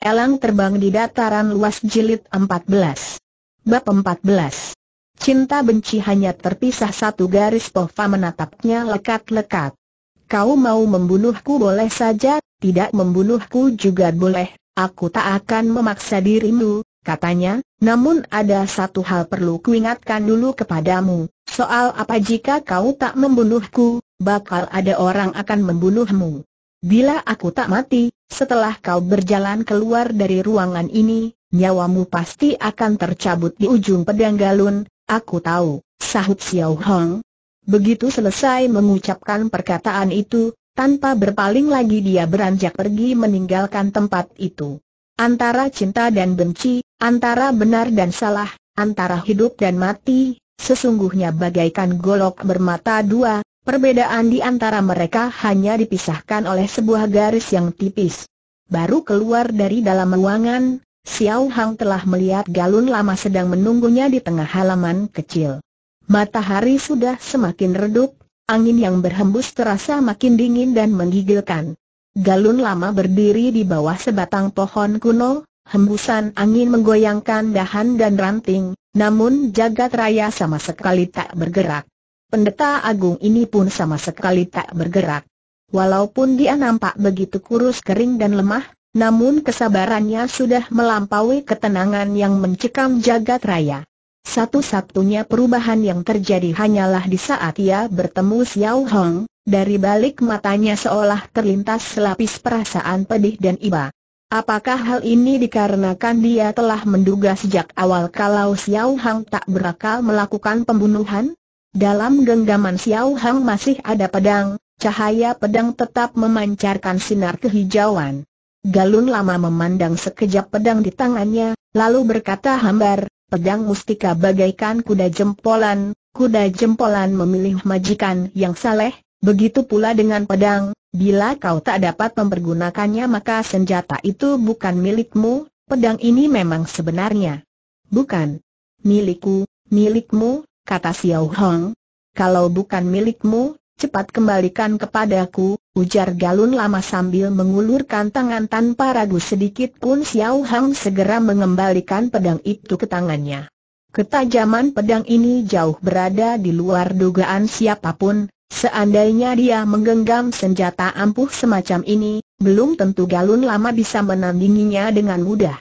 Elang terbang di dataran luas jilid 14. Bab 14. Cinta benci hanya terpisah satu garis pofa menatapnya lekat-lekat. Kau mau membunuhku boleh saja, tidak membunuhku juga boleh, aku tak akan memaksa dirimu, katanya, namun ada satu hal perlu kuingatkan dulu kepadamu, soal apa jika kau tak membunuhku, bakal ada orang akan membunuhmu. Bila aku tak mati, setelah kau berjalan keluar dari ruangan ini, nyawamu pasti akan tercabut di ujung pedang galun, aku tahu, sahut Xiao Hong. Begitu selesai mengucapkan perkataan itu, tanpa berpaling lagi dia beranjak pergi meninggalkan tempat itu. Antara cinta dan benci, antara benar dan salah, antara hidup dan mati, sesungguhnya bagaikan golok bermata dua, Perbedaan di antara mereka hanya dipisahkan oleh sebuah garis yang tipis. Baru keluar dari dalam ruangan, Xiao Hang telah melihat Galun lama sedang menunggunya di tengah halaman kecil. Matahari sudah semakin redup, angin yang berhembus terasa makin dingin dan menggigilkan. Galun lama berdiri di bawah sebatang pohon kuno, hembusan angin menggoyangkan dahan dan ranting, namun jagat raya sama sekali tak bergerak pendeta agung ini pun sama sekali tak bergerak. Walaupun dia nampak begitu kurus kering dan lemah, namun kesabarannya sudah melampaui ketenangan yang mencekam jagat raya. Satu-satunya perubahan yang terjadi hanyalah di saat ia bertemu Xiao Hong, dari balik matanya seolah terlintas selapis perasaan pedih dan iba. Apakah hal ini dikarenakan dia telah menduga sejak awal kalau Xiao Hong tak berakal melakukan pembunuhan? Dalam genggaman Xiao Hang masih ada pedang, cahaya pedang tetap memancarkan sinar kehijauan. Galun lama memandang sekejap pedang di tangannya, lalu berkata hambar, pedang mustika bagaikan kuda jempolan, kuda jempolan memilih majikan yang saleh, begitu pula dengan pedang, bila kau tak dapat mempergunakannya maka senjata itu bukan milikmu, pedang ini memang sebenarnya bukan milikku, milikmu, kata Xiao Hong. Kalau bukan milikmu, cepat kembalikan kepadaku, ujar Galun lama sambil mengulurkan tangan tanpa ragu sedikit pun Xiao Hong segera mengembalikan pedang itu ke tangannya. Ketajaman pedang ini jauh berada di luar dugaan siapapun, seandainya dia menggenggam senjata ampuh semacam ini, belum tentu Galun lama bisa menandinginya dengan mudah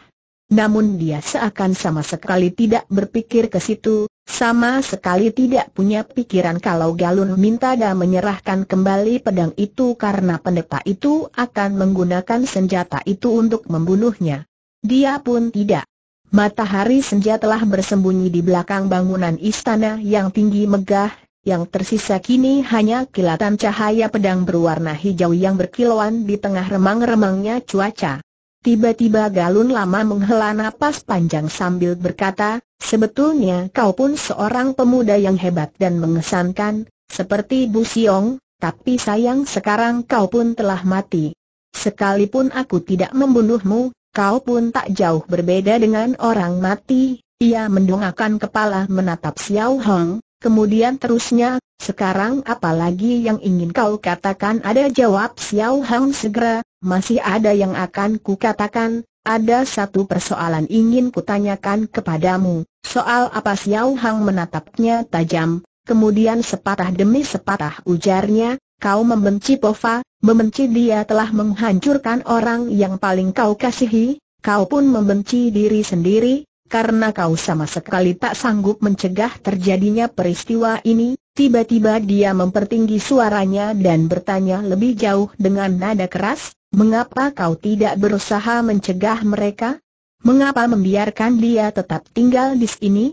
namun dia seakan sama sekali tidak berpikir ke situ, sama sekali tidak punya pikiran kalau Galun minta dan menyerahkan kembali pedang itu karena pendeta itu akan menggunakan senjata itu untuk membunuhnya. Dia pun tidak. Matahari senja telah bersembunyi di belakang bangunan istana yang tinggi megah, yang tersisa kini hanya kilatan cahaya pedang berwarna hijau yang berkilauan di tengah remang-remangnya cuaca. Tiba-tiba Galun lama menghela napas panjang sambil berkata, sebetulnya kau pun seorang pemuda yang hebat dan mengesankan, seperti Bu Siong, tapi sayang sekarang kau pun telah mati. Sekalipun aku tidak membunuhmu, kau pun tak jauh berbeda dengan orang mati. Ia mendongakkan kepala menatap Xiao Hong, kemudian terusnya, sekarang apalagi yang ingin kau katakan ada jawab Xiao Hong segera, masih ada yang akan kukatakan, ada satu persoalan ingin kutanyakan kepadamu, soal apa Xiao Hang menatapnya tajam, kemudian sepatah demi sepatah ujarnya, kau membenci Pova, membenci dia telah menghancurkan orang yang paling kau kasihi, kau pun membenci diri sendiri, karena kau sama sekali tak sanggup mencegah terjadinya peristiwa ini, tiba-tiba dia mempertinggi suaranya dan bertanya lebih jauh dengan nada keras, Mengapa kau tidak berusaha mencegah mereka? Mengapa membiarkan dia tetap tinggal di sini?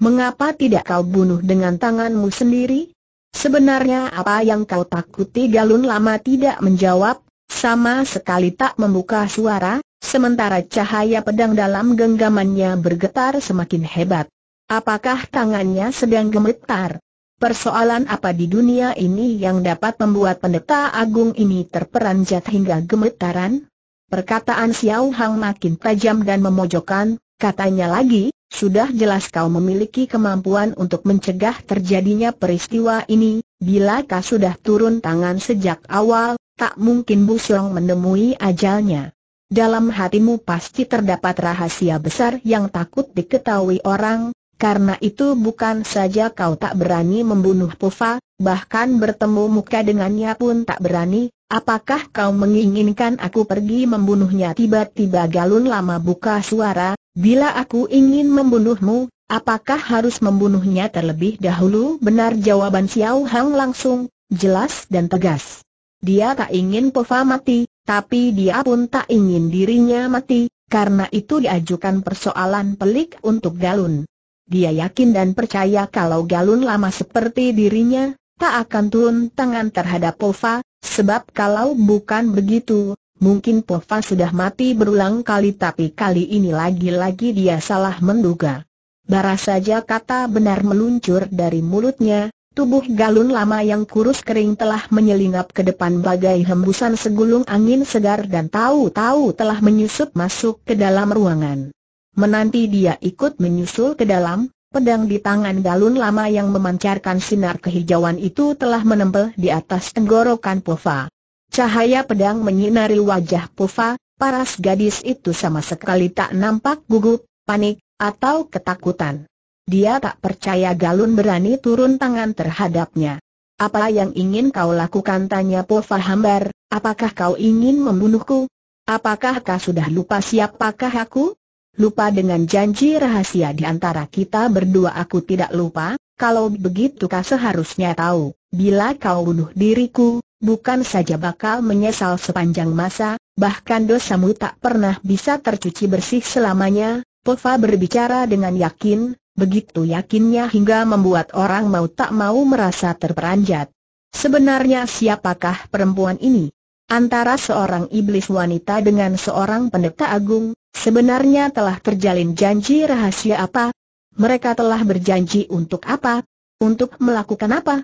Mengapa tidak kau bunuh dengan tanganmu sendiri? Sebenarnya apa yang kau takuti Galun lama tidak menjawab, sama sekali tak membuka suara, sementara cahaya pedang dalam genggamannya bergetar semakin hebat. Apakah tangannya sedang gemetar? Persoalan apa di dunia ini yang dapat membuat pendeta agung ini terperanjat hingga gemetaran? Perkataan Xiao Hang makin tajam dan memojokkan, katanya lagi, sudah jelas kau memiliki kemampuan untuk mencegah terjadinya peristiwa ini, bila kau sudah turun tangan sejak awal, tak mungkin Bu Xiong menemui ajalnya. Dalam hatimu pasti terdapat rahasia besar yang takut diketahui orang, karena itu bukan saja kau tak berani membunuh Pova, bahkan bertemu muka dengannya pun tak berani, apakah kau menginginkan aku pergi membunuhnya tiba-tiba galun lama buka suara, bila aku ingin membunuhmu, apakah harus membunuhnya terlebih dahulu benar jawaban Xiao Hang langsung, jelas dan tegas. Dia tak ingin Pova mati, tapi dia pun tak ingin dirinya mati, karena itu diajukan persoalan pelik untuk Galun. Dia yakin dan percaya kalau galun lama seperti dirinya, tak akan turun tangan terhadap Pova, sebab kalau bukan begitu, mungkin Pova sudah mati berulang kali tapi kali ini lagi-lagi dia salah menduga. Bara saja kata benar meluncur dari mulutnya, Tubuh galun lama yang kurus kering telah menyelinap ke depan bagai hembusan segulung angin segar dan tahu-tahu telah menyusup masuk ke dalam ruangan. Menanti dia ikut menyusul ke dalam, pedang di tangan galun lama yang memancarkan sinar kehijauan itu telah menempel di atas tenggorokan Pufa. Cahaya pedang menyinari wajah Pufa, paras gadis itu sama sekali tak nampak gugup, panik, atau ketakutan. Dia tak percaya Galun berani turun tangan terhadapnya. Apa yang ingin kau lakukan tanya Pufa Hambar, apakah kau ingin membunuhku? Apakah kau sudah lupa siapakah aku? lupa dengan janji rahasia di antara kita berdua aku tidak lupa, kalau begitu kau seharusnya tahu, bila kau bunuh diriku, bukan saja bakal menyesal sepanjang masa, bahkan dosamu tak pernah bisa tercuci bersih selamanya, Pova berbicara dengan yakin, begitu yakinnya hingga membuat orang mau tak mau merasa terperanjat. Sebenarnya siapakah perempuan ini? Antara seorang iblis wanita dengan seorang pendeta agung, Sebenarnya telah terjalin janji rahasia apa? Mereka telah berjanji untuk apa? Untuk melakukan apa?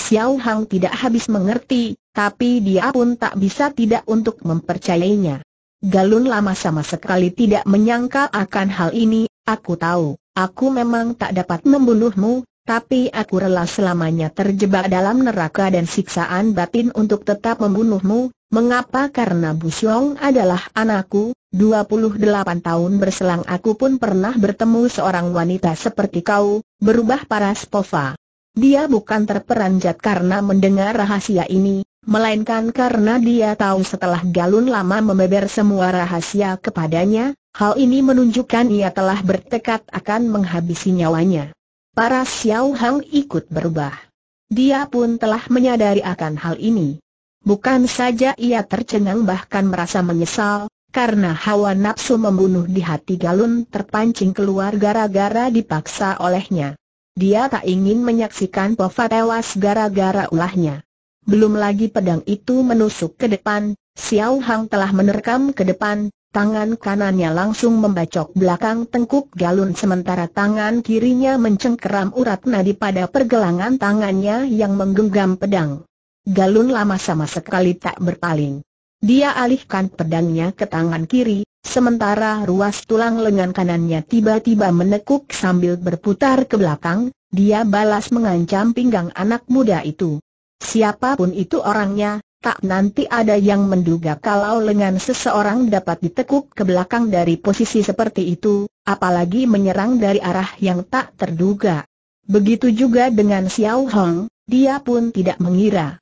Xiao Hang tidak habis mengerti, tapi dia pun tak bisa tidak untuk mempercayainya. Galun lama sama sekali tidak menyangka akan hal ini, aku tahu, aku memang tak dapat membunuhmu, tapi aku rela selamanya terjebak dalam neraka dan siksaan batin untuk tetap membunuhmu, mengapa karena Bu Xiong adalah anakku, 28 tahun berselang aku pun pernah bertemu seorang wanita seperti kau, berubah paras pova. Dia bukan terperanjat karena mendengar rahasia ini, melainkan karena dia tahu setelah galun lama membeber semua rahasia kepadanya, hal ini menunjukkan ia telah bertekad akan menghabisi nyawanya para Xiao Hang ikut berubah. Dia pun telah menyadari akan hal ini. Bukan saja ia tercengang bahkan merasa menyesal, karena hawa nafsu membunuh di hati Galun terpancing keluar gara-gara dipaksa olehnya. Dia tak ingin menyaksikan Pova tewas gara-gara ulahnya. Belum lagi pedang itu menusuk ke depan, Xiao Hang telah menerkam ke depan, tangan kanannya langsung membacok belakang tengkuk galun sementara tangan kirinya mencengkeram urat nadi pada pergelangan tangannya yang menggenggam pedang. Galun lama sama sekali tak berpaling. Dia alihkan pedangnya ke tangan kiri, sementara ruas tulang lengan kanannya tiba-tiba menekuk sambil berputar ke belakang, dia balas mengancam pinggang anak muda itu. Siapapun itu orangnya, tak nanti ada yang menduga kalau lengan seseorang dapat ditekuk ke belakang dari posisi seperti itu, apalagi menyerang dari arah yang tak terduga. Begitu juga dengan Xiao Hong, dia pun tidak mengira.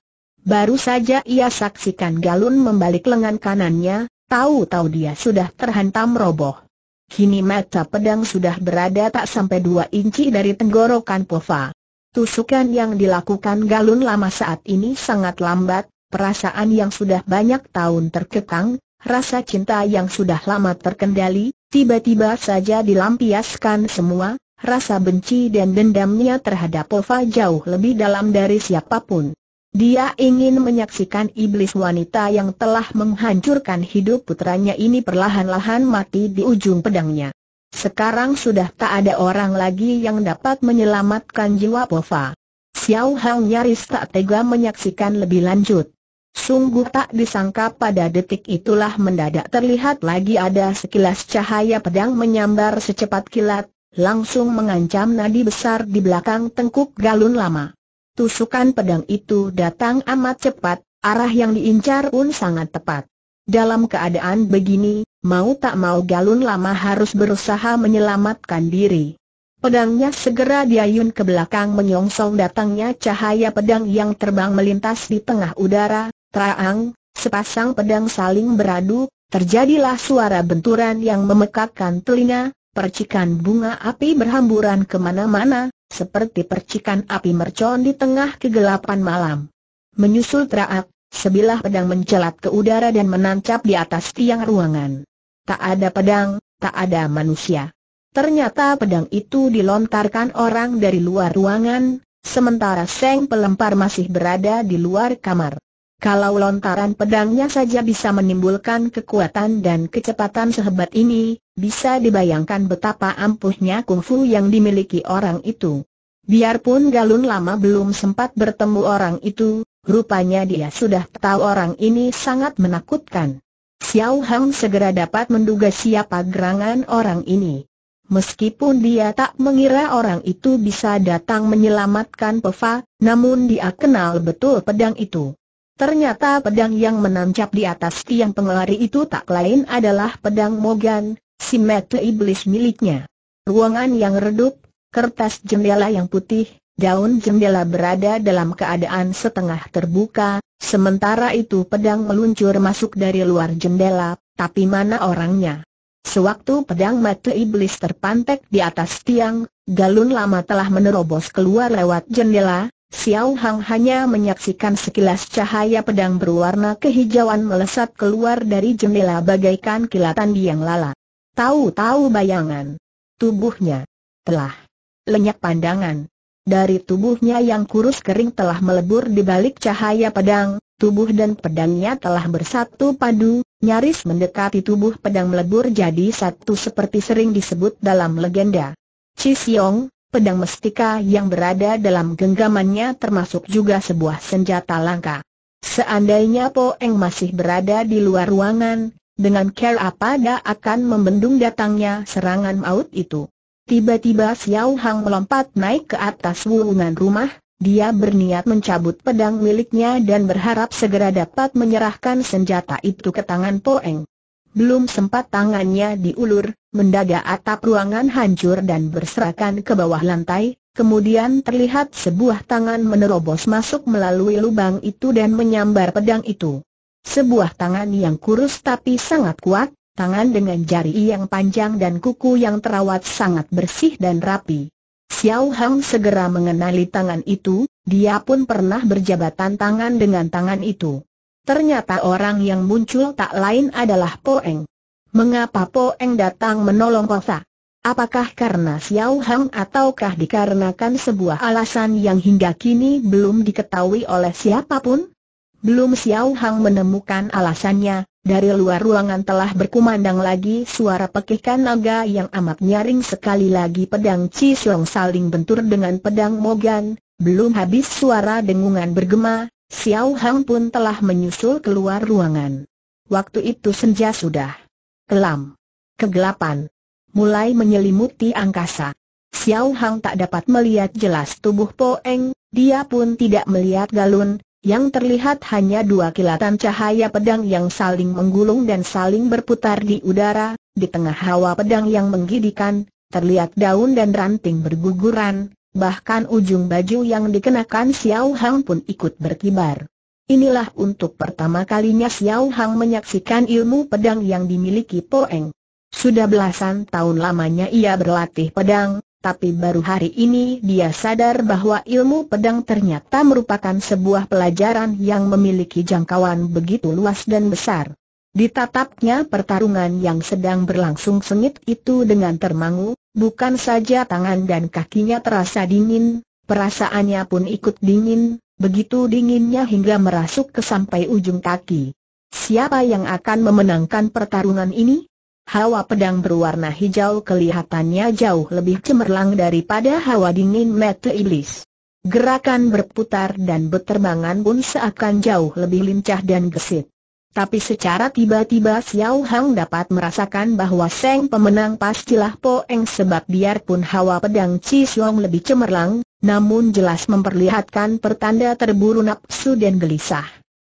Baru saja ia saksikan galun membalik lengan kanannya, tahu-tahu dia sudah terhantam roboh. Kini mata pedang sudah berada tak sampai dua inci dari tenggorokan Pova. Tusukan yang dilakukan Galun lama saat ini sangat lambat, perasaan yang sudah banyak tahun terkekang, rasa cinta yang sudah lama terkendali, tiba-tiba saja dilampiaskan semua, rasa benci dan dendamnya terhadap Ova jauh lebih dalam dari siapapun. Dia ingin menyaksikan iblis wanita yang telah menghancurkan hidup putranya ini perlahan-lahan mati di ujung pedangnya. Sekarang sudah tak ada orang lagi yang dapat menyelamatkan jiwa Pova. Xiao Hao nyaris tak tega menyaksikan lebih lanjut. Sungguh tak disangka pada detik itulah mendadak terlihat lagi ada sekilas cahaya pedang menyambar secepat kilat, langsung mengancam nadi besar di belakang tengkuk galun lama. Tusukan pedang itu datang amat cepat, arah yang diincar pun sangat tepat. Dalam keadaan begini, mau tak mau galun lama harus berusaha menyelamatkan diri. Pedangnya segera diayun ke belakang menyongsong datangnya cahaya pedang yang terbang melintas di tengah udara, Traang, sepasang pedang saling beradu, terjadilah suara benturan yang memekakkan telinga, percikan bunga api berhamburan kemana-mana, seperti percikan api mercon di tengah kegelapan malam. Menyusul Traak, sebilah pedang mencelat ke udara dan menancap di atas tiang ruangan. Tak ada pedang, tak ada manusia. Ternyata pedang itu dilontarkan orang dari luar ruangan, sementara Seng Pelempar masih berada di luar kamar. Kalau lontaran pedangnya saja bisa menimbulkan kekuatan dan kecepatan sehebat ini, bisa dibayangkan betapa ampuhnya kungfu yang dimiliki orang itu. Biarpun Galun lama belum sempat bertemu orang itu, rupanya dia sudah tahu orang ini sangat menakutkan. Xiao Hang segera dapat menduga siapa gerangan orang ini. Meskipun dia tak mengira orang itu bisa datang menyelamatkan Peva, namun dia kenal betul pedang itu. Ternyata pedang yang menancap di atas tiang pengelari itu tak lain adalah pedang Mogan, si mata iblis miliknya. Ruangan yang redup, kertas jendela yang putih, daun jendela berada dalam keadaan setengah terbuka, sementara itu pedang meluncur masuk dari luar jendela, tapi mana orangnya? Sewaktu pedang mata iblis terpantek di atas tiang, galun lama telah menerobos keluar lewat jendela, Xiao Hang hanya menyaksikan sekilas cahaya pedang berwarna kehijauan melesat keluar dari jendela bagaikan kilatan biang lala. Tahu-tahu bayangan. Tubuhnya telah lenyap pandangan. Dari tubuhnya yang kurus kering telah melebur di balik cahaya pedang, tubuh dan pedangnya telah bersatu padu, nyaris mendekati tubuh pedang melebur jadi satu seperti sering disebut dalam legenda. Xiong, pedang mestika yang berada dalam genggamannya termasuk juga sebuah senjata langka. Seandainya Po Eng masih berada di luar ruangan, dengan care apa dia akan membendung datangnya serangan maut itu. Tiba-tiba Xiao Hang melompat naik ke atas wulungan rumah, dia berniat mencabut pedang miliknya dan berharap segera dapat menyerahkan senjata itu ke tangan Poeng. Belum sempat tangannya diulur, mendadak atap ruangan hancur dan berserakan ke bawah lantai, kemudian terlihat sebuah tangan menerobos masuk melalui lubang itu dan menyambar pedang itu. Sebuah tangan yang kurus tapi sangat kuat, tangan dengan jari yang panjang dan kuku yang terawat sangat bersih dan rapi. Xiao Hang segera mengenali tangan itu, dia pun pernah berjabatan tangan dengan tangan itu. Ternyata orang yang muncul tak lain adalah Poeng. Mengapa Po Eng datang menolong Kosa? Apakah karena Xiao Hang ataukah dikarenakan sebuah alasan yang hingga kini belum diketahui oleh siapapun? Belum Xiao Hang menemukan alasannya, dari luar ruangan telah berkumandang lagi suara pekikan naga yang amat nyaring sekali lagi pedang Xiong saling bentur dengan pedang Mogan, belum habis suara dengungan bergema, Xiao Hang pun telah menyusul keluar ruangan. Waktu itu senja sudah kelam, kegelapan, mulai menyelimuti angkasa. Xiao Hang tak dapat melihat jelas tubuh Po Eng, dia pun tidak melihat galun, yang terlihat hanya dua kilatan cahaya pedang yang saling menggulung dan saling berputar di udara, di tengah hawa pedang yang menggidikan, terlihat daun dan ranting berguguran, bahkan ujung baju yang dikenakan Xiao Hang pun ikut berkibar. Inilah untuk pertama kalinya Xiao Hang menyaksikan ilmu pedang yang dimiliki Po Eng. Sudah belasan tahun lamanya ia berlatih pedang, tapi baru hari ini dia sadar bahwa ilmu pedang ternyata merupakan sebuah pelajaran yang memiliki jangkauan begitu luas dan besar. Ditatapnya pertarungan yang sedang berlangsung sengit itu dengan termangu, bukan saja tangan dan kakinya terasa dingin, perasaannya pun ikut dingin, Begitu dinginnya hingga merasuk ke sampai ujung kaki. Siapa yang akan memenangkan pertarungan ini? Hawa pedang berwarna hijau kelihatannya jauh lebih cemerlang daripada hawa dingin mata iblis. Gerakan berputar dan berterbangan pun seakan jauh lebih lincah dan gesit. Tapi secara tiba-tiba Xiao Hang dapat merasakan bahwa Seng pemenang pastilah Poeng sebab biarpun hawa pedang Chi Xiong lebih cemerlang, namun jelas memperlihatkan pertanda terburu nafsu dan gelisah.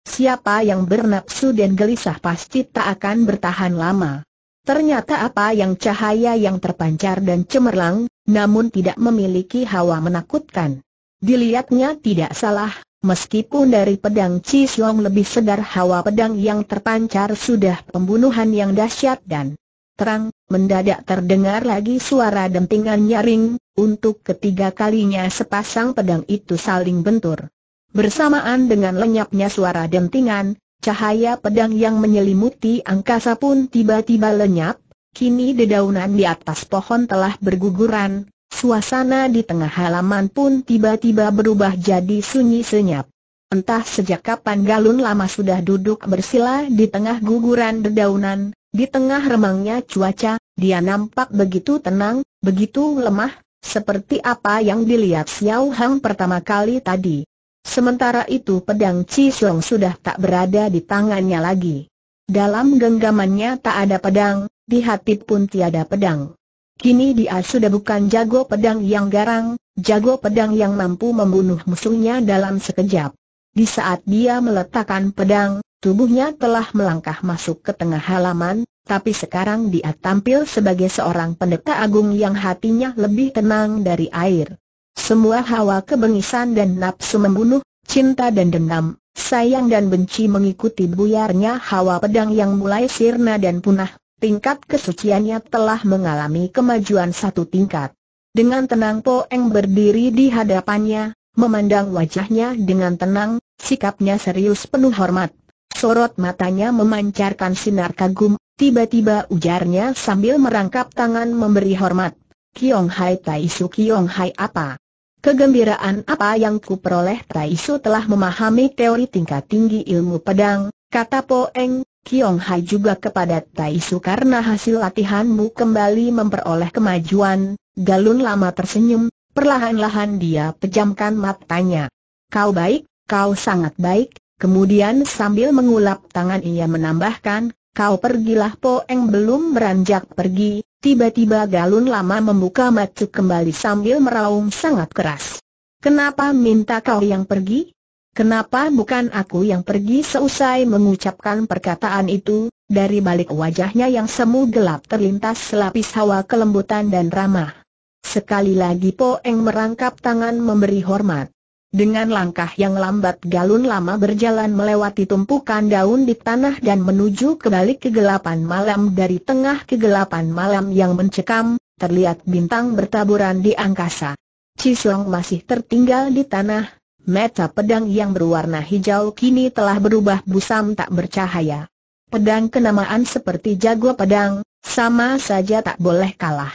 Siapa yang bernafsu dan gelisah pasti tak akan bertahan lama. Ternyata apa yang cahaya yang terpancar dan cemerlang, namun tidak memiliki hawa menakutkan. Dilihatnya tidak salah, meskipun dari pedang Cisyong lebih segar hawa pedang yang terpancar sudah pembunuhan yang dahsyat dan terang, mendadak terdengar lagi suara dentingan nyaring, untuk ketiga kalinya sepasang pedang itu saling bentur. Bersamaan dengan lenyapnya suara dentingan, cahaya pedang yang menyelimuti angkasa pun tiba-tiba lenyap, kini dedaunan di atas pohon telah berguguran, suasana di tengah halaman pun tiba-tiba berubah jadi sunyi senyap. Entah sejak kapan Galun lama sudah duduk bersila di tengah guguran dedaunan, di tengah remangnya cuaca, dia nampak begitu tenang, begitu lemah, seperti apa yang dilihat Xiao Hang pertama kali tadi. Sementara itu pedang Chi Xiong sudah tak berada di tangannya lagi. Dalam genggamannya tak ada pedang, di hati pun tiada pedang. Kini dia sudah bukan jago pedang yang garang, jago pedang yang mampu membunuh musuhnya dalam sekejap. Di saat dia meletakkan pedang, Tubuhnya telah melangkah masuk ke tengah halaman, tapi sekarang dia tampil sebagai seorang pendeta agung yang hatinya lebih tenang dari air. Semua hawa kebengisan dan nafsu membunuh, cinta dan dendam, sayang dan benci mengikuti buyarnya hawa pedang yang mulai sirna dan punah, tingkat kesuciannya telah mengalami kemajuan satu tingkat. Dengan tenang Po Eng berdiri di hadapannya, memandang wajahnya dengan tenang, sikapnya serius penuh hormat. Sorot matanya memancarkan sinar kagum, tiba-tiba ujarnya sambil merangkap tangan memberi hormat. Kiong Hai Tai Su Kiong Hai apa? Kegembiraan apa yang kuperoleh Tai Su telah memahami teori tingkat tinggi ilmu pedang, kata Po Eng, Kiong Hai juga kepada Tai Su karena hasil latihanmu kembali memperoleh kemajuan, Galun lama tersenyum, perlahan-lahan dia pejamkan matanya. Kau baik, kau sangat baik, Kemudian sambil mengulap tangan ia menambahkan, kau pergilah Po Poeng belum beranjak pergi, tiba-tiba Galun lama membuka matu kembali sambil meraung sangat keras. Kenapa minta kau yang pergi? Kenapa bukan aku yang pergi seusai mengucapkan perkataan itu, dari balik wajahnya yang semu gelap terlintas selapis hawa kelembutan dan ramah. Sekali lagi Po Poeng merangkap tangan memberi hormat. Dengan langkah yang lambat galun lama berjalan melewati tumpukan daun di tanah dan menuju ke balik kegelapan malam dari tengah kegelapan malam yang mencekam, terlihat bintang bertaburan di angkasa. Cisong masih tertinggal di tanah, Meta pedang yang berwarna hijau kini telah berubah busam tak bercahaya. Pedang kenamaan seperti jago pedang, sama saja tak boleh kalah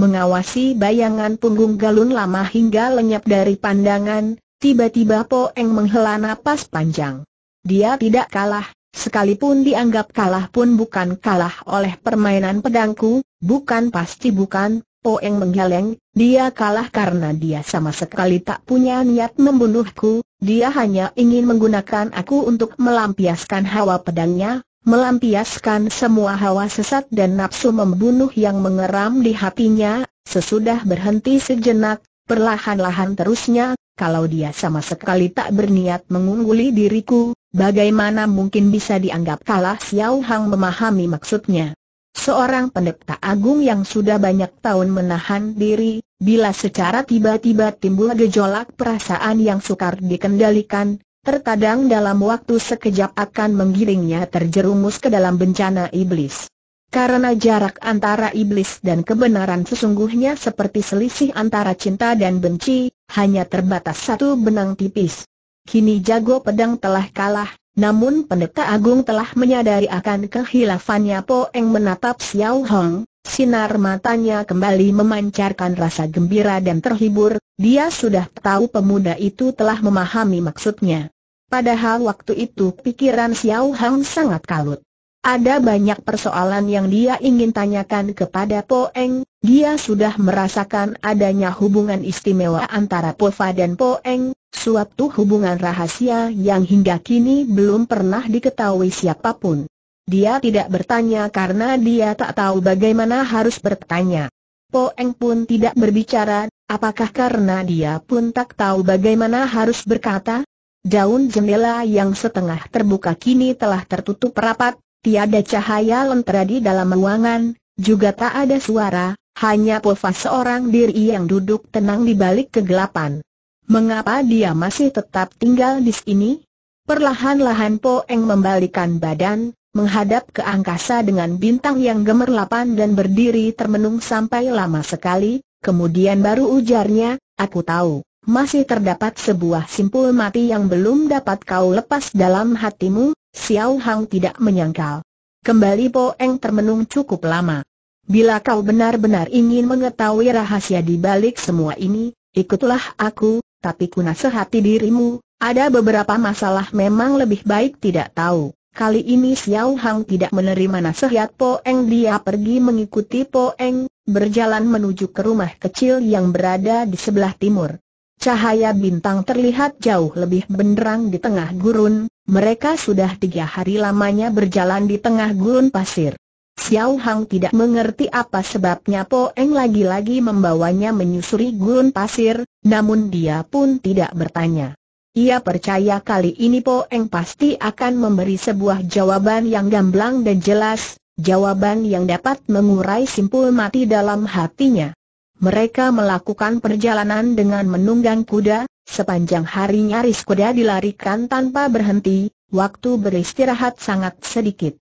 mengawasi bayangan punggung galun lama hingga lenyap dari pandangan, tiba-tiba Po Eng menghela napas panjang. Dia tidak kalah, sekalipun dianggap kalah pun bukan kalah oleh permainan pedangku, bukan pasti bukan, Po Eng menggeleng, dia kalah karena dia sama sekali tak punya niat membunuhku, dia hanya ingin menggunakan aku untuk melampiaskan hawa pedangnya, melampiaskan semua hawa sesat dan nafsu membunuh yang mengeram di hatinya, sesudah berhenti sejenak, perlahan-lahan terusnya, kalau dia sama sekali tak berniat mengungguli diriku, bagaimana mungkin bisa dianggap kalah Xiao Hang memahami maksudnya. Seorang pendeta agung yang sudah banyak tahun menahan diri, bila secara tiba-tiba timbul gejolak perasaan yang sukar dikendalikan, Terkadang dalam waktu sekejap akan menggiringnya terjerumus ke dalam bencana iblis. Karena jarak antara iblis dan kebenaran sesungguhnya seperti selisih antara cinta dan benci, hanya terbatas satu benang tipis. Kini jago pedang telah kalah, namun pendeta agung telah menyadari akan kehilafannya Poeng menatap Xiao Hong, sinar matanya kembali memancarkan rasa gembira dan terhibur, dia sudah tahu pemuda itu telah memahami maksudnya. Padahal waktu itu pikiran Xiao Hong sangat kalut. Ada banyak persoalan yang dia ingin tanyakan kepada Poeng, dia sudah merasakan adanya hubungan istimewa antara Pova dan Poeng, suatu hubungan rahasia yang hingga kini belum pernah diketahui siapapun. Dia tidak bertanya karena dia tak tahu bagaimana harus bertanya. Po Eng pun tidak berbicara, apakah karena dia pun tak tahu bagaimana harus berkata? Daun jendela yang setengah terbuka kini telah tertutup rapat, tiada cahaya lentera di dalam ruangan, juga tak ada suara, hanya Pova seorang diri yang duduk tenang di balik kegelapan. Mengapa dia masih tetap tinggal di sini? Perlahan-lahan Po Eng membalikan badan, menghadap ke angkasa dengan bintang yang gemerlapan dan berdiri termenung sampai lama sekali, kemudian baru ujarnya, aku tahu, masih terdapat sebuah simpul mati yang belum dapat kau lepas dalam hatimu, Xiao Hang tidak menyangkal. Kembali Po Eng termenung cukup lama. Bila kau benar-benar ingin mengetahui rahasia di balik semua ini, ikutlah aku, tapi ku nasihati dirimu, ada beberapa masalah memang lebih baik tidak tahu. Kali ini Xiao Hang tidak menerima nasihat Po Eng dia pergi mengikuti Po Eng, berjalan menuju ke rumah kecil yang berada di sebelah timur. Cahaya bintang terlihat jauh lebih benderang di tengah gurun, mereka sudah tiga hari lamanya berjalan di tengah gurun pasir. Xiao Hang tidak mengerti apa sebabnya Po Eng lagi-lagi membawanya menyusuri gurun pasir, namun dia pun tidak bertanya. Ia percaya kali ini Po Eng pasti akan memberi sebuah jawaban yang gamblang dan jelas, jawaban yang dapat mengurai simpul mati dalam hatinya. Mereka melakukan perjalanan dengan menunggang kuda, sepanjang hari nyaris kuda dilarikan tanpa berhenti, waktu beristirahat sangat sedikit.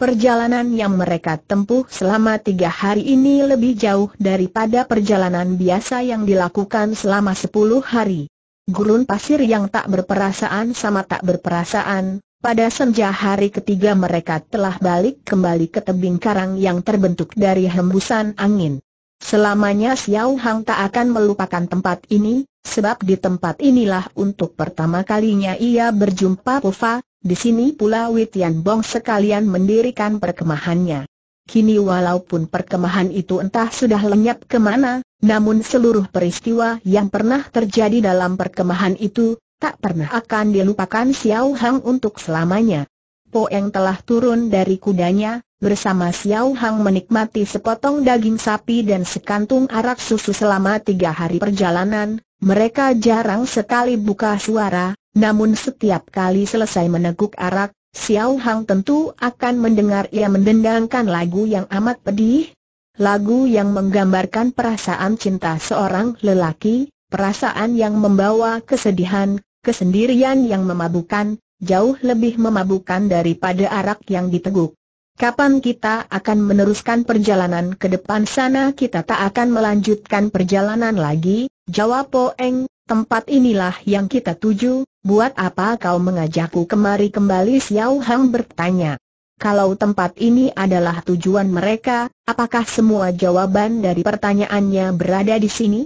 Perjalanan yang mereka tempuh selama tiga hari ini lebih jauh daripada perjalanan biasa yang dilakukan selama sepuluh hari. Gurun pasir yang tak berperasaan sama tak berperasaan, pada senja hari ketiga mereka telah balik kembali ke tebing karang yang terbentuk dari hembusan angin. Selamanya Xiao Hang tak akan melupakan tempat ini, sebab di tempat inilah untuk pertama kalinya ia berjumpa Pufa, di sini pula Witian Bong sekalian mendirikan perkemahannya. Kini walaupun perkemahan itu entah sudah lenyap kemana, namun seluruh peristiwa yang pernah terjadi dalam perkemahan itu, tak pernah akan dilupakan Xiao Hang untuk selamanya. Po Poeng telah turun dari kudanya, bersama Xiao Hang menikmati sepotong daging sapi dan sekantung arak susu selama tiga hari perjalanan, mereka jarang sekali buka suara, namun setiap kali selesai meneguk arak, Xiao Hang tentu akan mendengar ia mendendangkan lagu yang amat pedih, lagu yang menggambarkan perasaan cinta seorang lelaki, perasaan yang membawa kesedihan, kesendirian yang memabukan, jauh lebih memabukan daripada arak yang diteguk. Kapan kita akan meneruskan perjalanan ke depan sana kita tak akan melanjutkan perjalanan lagi, jawab Poeng, tempat inilah yang kita tuju, buat apa kau mengajakku kemari kembali Xiao Hang bertanya. Kalau tempat ini adalah tujuan mereka, apakah semua jawaban dari pertanyaannya berada di sini?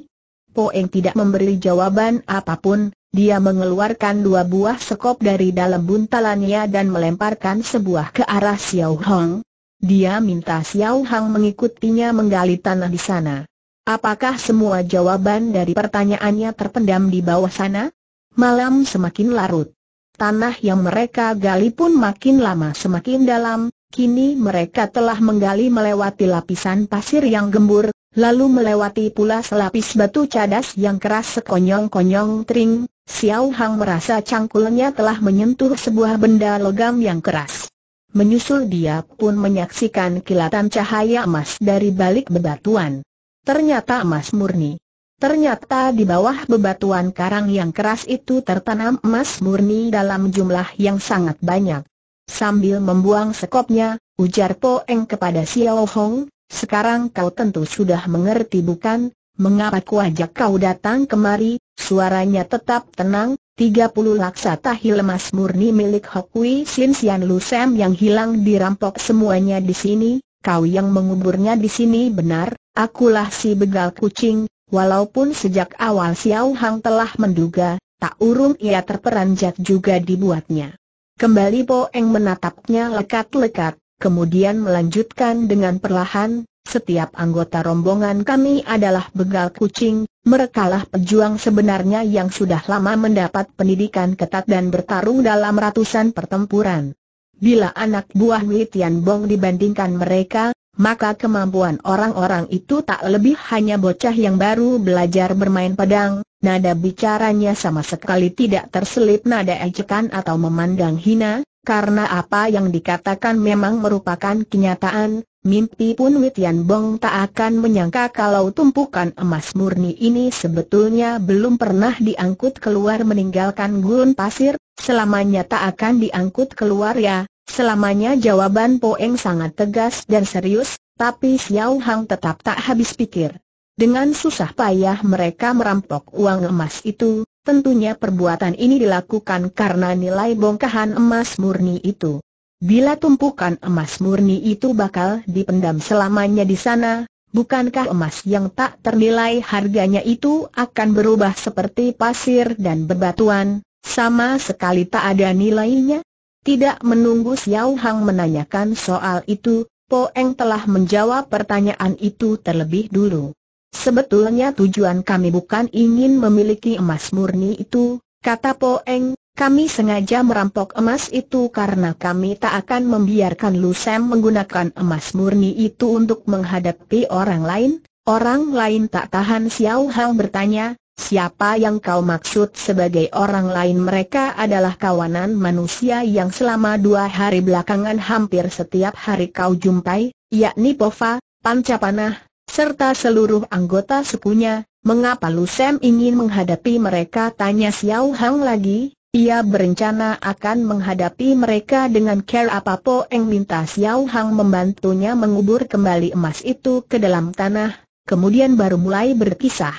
Poeng tidak memberi jawaban apapun, dia mengeluarkan dua buah sekop dari dalam buntalannya dan melemparkan sebuah ke arah Xiao Hong. Dia minta Xiao Hong mengikutinya menggali tanah di sana. Apakah semua jawaban dari pertanyaannya terpendam di bawah sana? Malam semakin larut. Tanah yang mereka gali pun makin lama semakin dalam, kini mereka telah menggali melewati lapisan pasir yang gembur, lalu melewati pula selapis batu cadas yang keras sekonyong-konyong tring. Xiao Hang merasa cangkulnya telah menyentuh sebuah benda logam yang keras. Menyusul dia pun menyaksikan kilatan cahaya emas dari balik bebatuan. Ternyata emas murni. Ternyata di bawah bebatuan karang yang keras itu tertanam emas murni dalam jumlah yang sangat banyak. Sambil membuang sekopnya, ujar Po Eng kepada Xiao Hong, sekarang kau tentu sudah mengerti bukan, mengapa ku ajak kau datang kemari, suaranya tetap tenang, 30 laksa tahi lemas murni milik Hokui Sin Sian Lu Sam yang hilang dirampok semuanya di sini, kau yang menguburnya di sini benar, akulah si begal kucing, walaupun sejak awal Xiao Hang telah menduga, tak urung ia terperanjat juga dibuatnya. Kembali Po Eng menatapnya lekat-lekat, kemudian melanjutkan dengan perlahan, setiap anggota rombongan kami adalah begal kucing, merekalah pejuang sebenarnya yang sudah lama mendapat pendidikan ketat dan bertarung dalam ratusan pertempuran. Bila anak buah Wei Bong dibandingkan mereka, maka kemampuan orang-orang itu tak lebih hanya bocah yang baru belajar bermain pedang, nada bicaranya sama sekali tidak terselip nada ejekan atau memandang hina, karena apa yang dikatakan memang merupakan kenyataan, Mimpi pun Witian Bong tak akan menyangka kalau tumpukan emas murni ini sebetulnya belum pernah diangkut keluar meninggalkan gurun pasir, selamanya tak akan diangkut keluar ya, selamanya jawaban Poeng sangat tegas dan serius, tapi Xiao Hang tetap tak habis pikir. Dengan susah payah mereka merampok uang emas itu, tentunya perbuatan ini dilakukan karena nilai bongkahan emas murni itu. Bila tumpukan emas murni itu bakal dipendam selamanya di sana, bukankah emas yang tak ternilai harganya itu akan berubah seperti pasir dan bebatuan, sama sekali tak ada nilainya? Tidak menunggu Xiao Hang menanyakan soal itu, Po Eng telah menjawab pertanyaan itu terlebih dulu. Sebetulnya tujuan kami bukan ingin memiliki emas murni itu, kata Po Eng, kami sengaja merampok emas itu karena kami tak akan membiarkan Lusem menggunakan emas murni itu untuk menghadapi orang lain. Orang lain tak tahan Xiao Hang bertanya, siapa yang kau maksud sebagai orang lain mereka adalah kawanan manusia yang selama dua hari belakangan hampir setiap hari kau jumpai, yakni Pova, Pancapanah, serta seluruh anggota sukunya, mengapa Lusem ingin menghadapi mereka tanya Xiao Hang lagi, ia berencana akan menghadapi mereka dengan care apa Po Eng minta Xiao Hang membantunya mengubur kembali emas itu ke dalam tanah, kemudian baru mulai berpisah.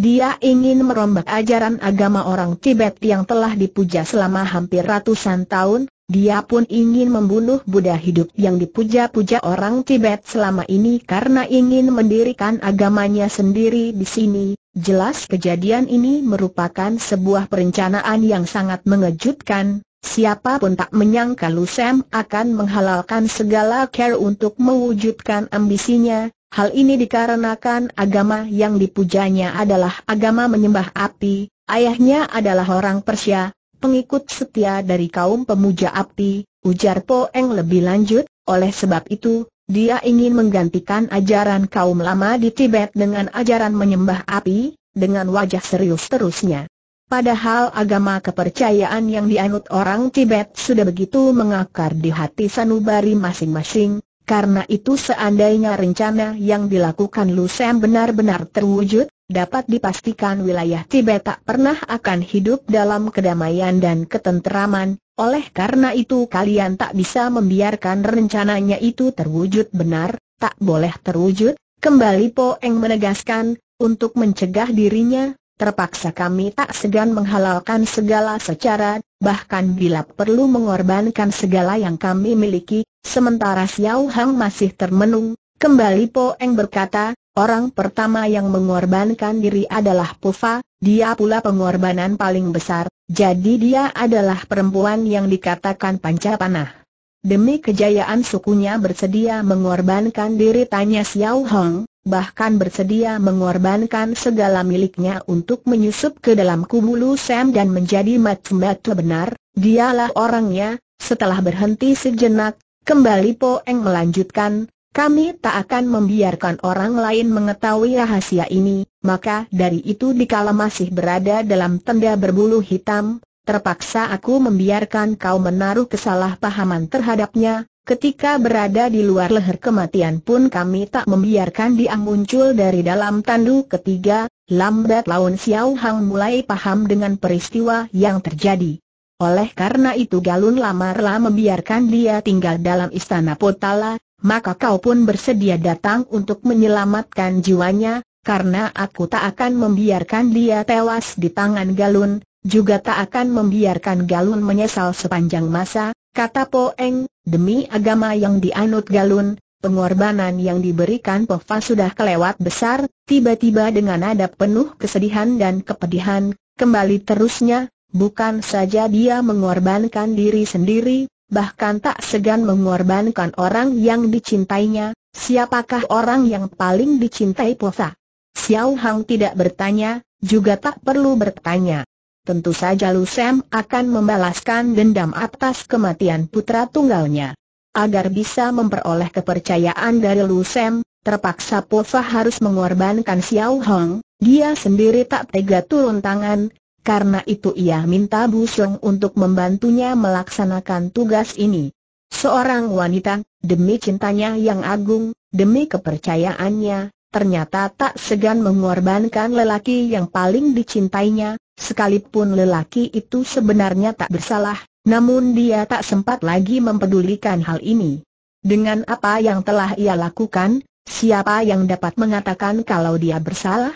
Dia ingin merombak ajaran agama orang Tibet yang telah dipuja selama hampir ratusan tahun, dia pun ingin membunuh Buddha hidup yang dipuja-puja orang Tibet selama ini karena ingin mendirikan agamanya sendiri di sini. Jelas kejadian ini merupakan sebuah perencanaan yang sangat mengejutkan. Siapapun tak menyangka Lusem akan menghalalkan segala care untuk mewujudkan ambisinya, Hal ini dikarenakan agama yang dipujanya adalah agama menyembah api, ayahnya adalah orang Persia, pengikut setia dari kaum pemuja api, ujar Poeng lebih lanjut, oleh sebab itu, dia ingin menggantikan ajaran kaum lama di Tibet dengan ajaran menyembah api, dengan wajah serius terusnya. Padahal agama kepercayaan yang dianut orang Tibet sudah begitu mengakar di hati sanubari masing-masing, karena itu seandainya rencana yang dilakukan Lu Sam benar-benar terwujud, dapat dipastikan wilayah Tibet tak pernah akan hidup dalam kedamaian dan ketenteraman, oleh karena itu kalian tak bisa membiarkan rencananya itu terwujud benar, tak boleh terwujud, kembali Po Eng menegaskan, untuk mencegah dirinya, terpaksa kami tak segan menghalalkan segala secara, bahkan bila perlu mengorbankan segala yang kami miliki, sementara Xiao Hang masih termenung, kembali Po Eng berkata, orang pertama yang mengorbankan diri adalah Pufa, dia pula pengorbanan paling besar, jadi dia adalah perempuan yang dikatakan panca panah. Demi kejayaan sukunya bersedia mengorbankan diri tanya Xiao Hong, bahkan bersedia mengorbankan segala miliknya untuk menyusup ke dalam kubu Lu Sam dan menjadi matu-matu benar, dialah orangnya, setelah berhenti sejenak, kembali Po Eng melanjutkan, kami tak akan membiarkan orang lain mengetahui rahasia ini, maka dari itu dikala masih berada dalam tenda berbulu hitam, terpaksa aku membiarkan kau menaruh kesalahpahaman terhadapnya, Ketika berada di luar leher kematian pun kami tak membiarkan dia muncul dari dalam tandu ketiga, lambat laun Xiao Hang mulai paham dengan peristiwa yang terjadi. Oleh karena itu Galun Lamarla membiarkan dia tinggal dalam istana Potala, maka kau pun bersedia datang untuk menyelamatkan jiwanya, karena aku tak akan membiarkan dia tewas di tangan Galun, juga tak akan membiarkan Galun menyesal sepanjang masa, kata Po Eng, Demi agama yang dianut Galun, pengorbanan yang diberikan Pofa sudah kelewat besar, tiba-tiba dengan nada penuh kesedihan dan kepedihan, kembali terusnya, bukan saja dia mengorbankan diri sendiri, bahkan tak segan mengorbankan orang yang dicintainya, siapakah orang yang paling dicintai Pofa? Xiao Hang tidak bertanya, juga tak perlu bertanya tentu saja Lu Sam akan membalaskan dendam atas kematian putra tunggalnya. Agar bisa memperoleh kepercayaan dari Lu Sam, terpaksa Po harus mengorbankan Xiao Hong, dia sendiri tak tega turun tangan, karena itu ia minta Bu Song untuk membantunya melaksanakan tugas ini. Seorang wanita, demi cintanya yang agung, demi kepercayaannya, ternyata tak segan mengorbankan lelaki yang paling dicintainya, Sekalipun lelaki itu sebenarnya tak bersalah, namun dia tak sempat lagi mempedulikan hal ini. Dengan apa yang telah ia lakukan, siapa yang dapat mengatakan kalau dia bersalah?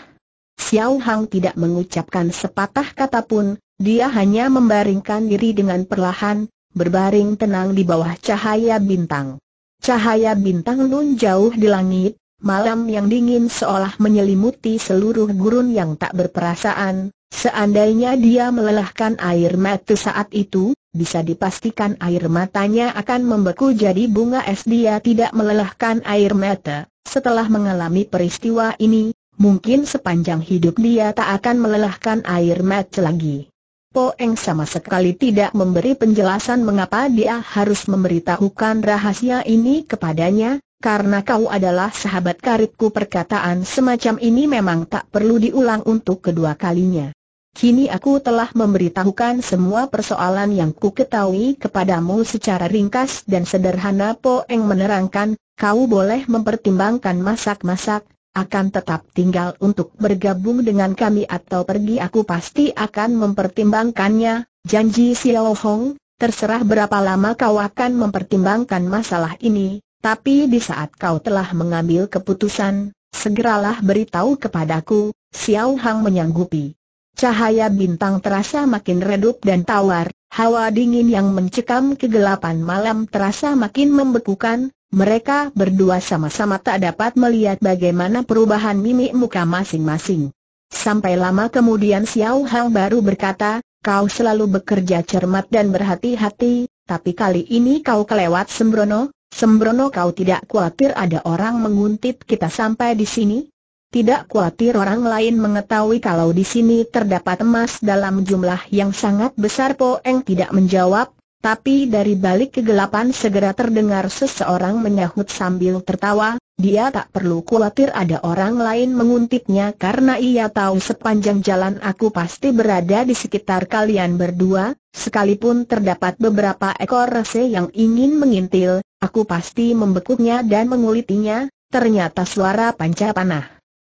Xiao Hang tidak mengucapkan sepatah kata pun, dia hanya membaringkan diri dengan perlahan, berbaring tenang di bawah cahaya bintang. Cahaya bintang nun jauh di langit, Malam yang dingin seolah menyelimuti seluruh gurun yang tak berperasaan, seandainya dia melelahkan air mata saat itu, bisa dipastikan air matanya akan membeku jadi bunga es dia tidak melelahkan air mata. Setelah mengalami peristiwa ini, mungkin sepanjang hidup dia tak akan melelahkan air mata lagi. Poeng sama sekali tidak memberi penjelasan mengapa dia harus memberitahukan rahasia ini kepadanya, karena kau adalah sahabat karibku perkataan semacam ini memang tak perlu diulang untuk kedua kalinya. Kini aku telah memberitahukan semua persoalan yang ku ketahui kepadamu secara ringkas dan sederhana Po Poeng menerangkan, kau boleh mempertimbangkan masak-masak, akan tetap tinggal untuk bergabung dengan kami atau pergi aku pasti akan mempertimbangkannya, janji Xiao Hong, terserah berapa lama kau akan mempertimbangkan masalah ini, tapi di saat kau telah mengambil keputusan, segeralah beritahu kepadaku, Xiao Hang menyanggupi. Cahaya bintang terasa makin redup dan tawar, hawa dingin yang mencekam kegelapan malam terasa makin membekukan, mereka berdua sama-sama tak dapat melihat bagaimana perubahan mimik muka masing-masing. Sampai lama kemudian Xiao Hang baru berkata, kau selalu bekerja cermat dan berhati-hati, tapi kali ini kau kelewat sembrono, Sembrono kau tidak khawatir ada orang menguntit kita sampai di sini? Tidak khawatir orang lain mengetahui kalau di sini terdapat emas dalam jumlah yang sangat besar Poeng tidak menjawab, tapi dari balik kegelapan segera terdengar seseorang menyahut sambil tertawa, dia tak perlu khawatir ada orang lain menguntitnya karena ia tahu sepanjang jalan aku pasti berada di sekitar kalian berdua, sekalipun terdapat beberapa ekor rese yang ingin mengintil, aku pasti membekuknya dan mengulitinya, ternyata suara panca panah.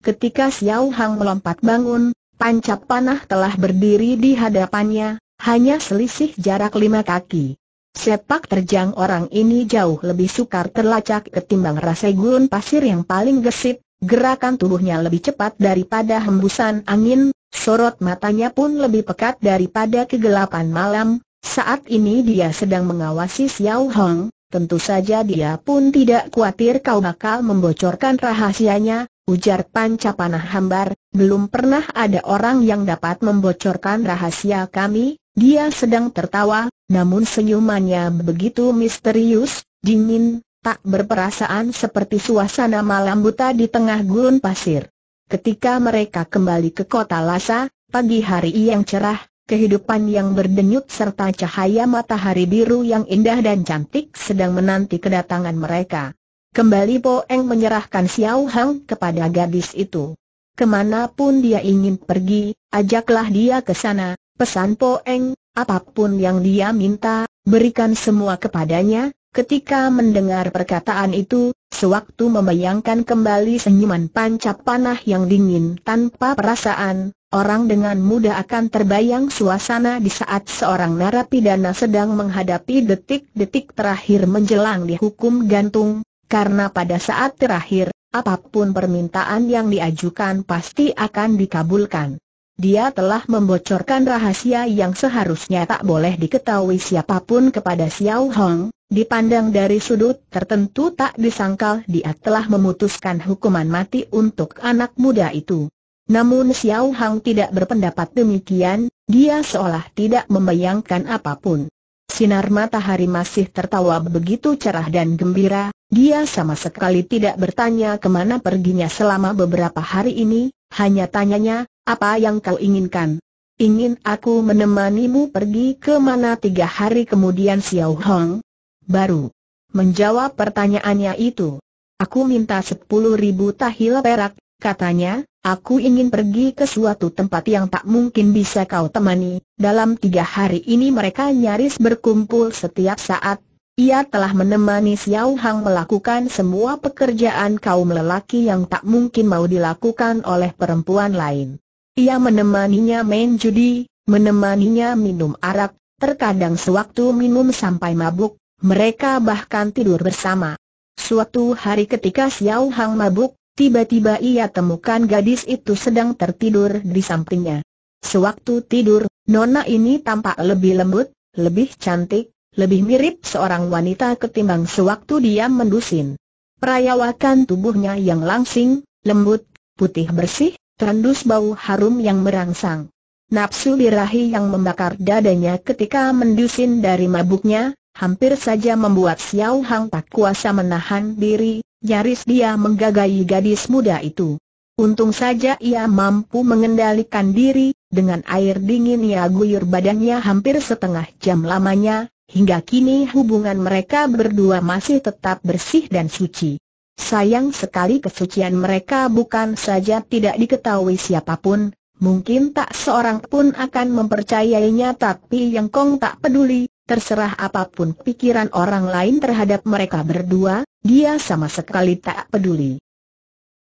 Ketika Xiao Hang melompat bangun, panca panah telah berdiri di hadapannya, hanya selisih jarak lima kaki. Sepak terjang orang ini jauh lebih sukar terlacak ketimbang rasa gurun pasir yang paling gesit, gerakan tubuhnya lebih cepat daripada hembusan angin, sorot matanya pun lebih pekat daripada kegelapan malam, saat ini dia sedang mengawasi Xiao Hong, tentu saja dia pun tidak khawatir kau bakal membocorkan rahasianya, ujar Panca Panah Hambar, belum pernah ada orang yang dapat membocorkan rahasia kami, dia sedang tertawa, namun senyumannya begitu misterius, dingin, tak berperasaan seperti suasana malam buta di tengah gurun pasir. Ketika mereka kembali ke kota Lhasa, pagi hari yang cerah, kehidupan yang berdenyut serta cahaya matahari biru yang indah dan cantik sedang menanti kedatangan mereka. Kembali Po Eng menyerahkan Xiao Hang kepada gadis itu. Kemanapun dia ingin pergi, ajaklah dia ke sana, Pesan Poeng, apapun yang dia minta, berikan semua kepadanya, ketika mendengar perkataan itu, sewaktu membayangkan kembali senyuman panah yang dingin tanpa perasaan, orang dengan mudah akan terbayang suasana di saat seorang narapidana sedang menghadapi detik-detik terakhir menjelang dihukum gantung, karena pada saat terakhir, apapun permintaan yang diajukan pasti akan dikabulkan dia telah membocorkan rahasia yang seharusnya tak boleh diketahui siapapun kepada Xiao Hong, dipandang dari sudut tertentu tak disangkal dia telah memutuskan hukuman mati untuk anak muda itu. Namun Xiao Hong tidak berpendapat demikian, dia seolah tidak membayangkan apapun. Sinar matahari masih tertawa begitu cerah dan gembira, dia sama sekali tidak bertanya kemana perginya selama beberapa hari ini, hanya tanyanya, apa yang kau inginkan? Ingin aku menemanimu pergi ke mana tiga hari kemudian Xiao Hong? Baru menjawab pertanyaannya itu. Aku minta sepuluh ribu tahil perak, katanya, aku ingin pergi ke suatu tempat yang tak mungkin bisa kau temani. Dalam tiga hari ini mereka nyaris berkumpul setiap saat. Ia telah menemani Xiao Hang melakukan semua pekerjaan kaum lelaki yang tak mungkin mau dilakukan oleh perempuan lain. Ia menemaninya main judi, menemaninya minum arak, terkadang sewaktu minum sampai mabuk, mereka bahkan tidur bersama. Suatu hari ketika Xiao Hang mabuk, tiba-tiba ia temukan gadis itu sedang tertidur di sampingnya. Sewaktu tidur, nona ini tampak lebih lembut, lebih cantik, lebih mirip seorang wanita ketimbang sewaktu dia mendusin. Perayawakan tubuhnya yang langsing, lembut, putih bersih, Terendus bau harum yang merangsang. Nafsu birahi yang membakar dadanya ketika mendusin dari mabuknya, hampir saja membuat Xiao Hang tak kuasa menahan diri, nyaris dia menggagahi gadis muda itu. Untung saja ia mampu mengendalikan diri, dengan air dingin ia guyur badannya hampir setengah jam lamanya, hingga kini hubungan mereka berdua masih tetap bersih dan suci. Sayang sekali kesucian mereka bukan saja tidak diketahui siapapun, mungkin tak seorang pun akan mempercayainya tapi Yang Kong tak peduli, terserah apapun pikiran orang lain terhadap mereka berdua, dia sama sekali tak peduli.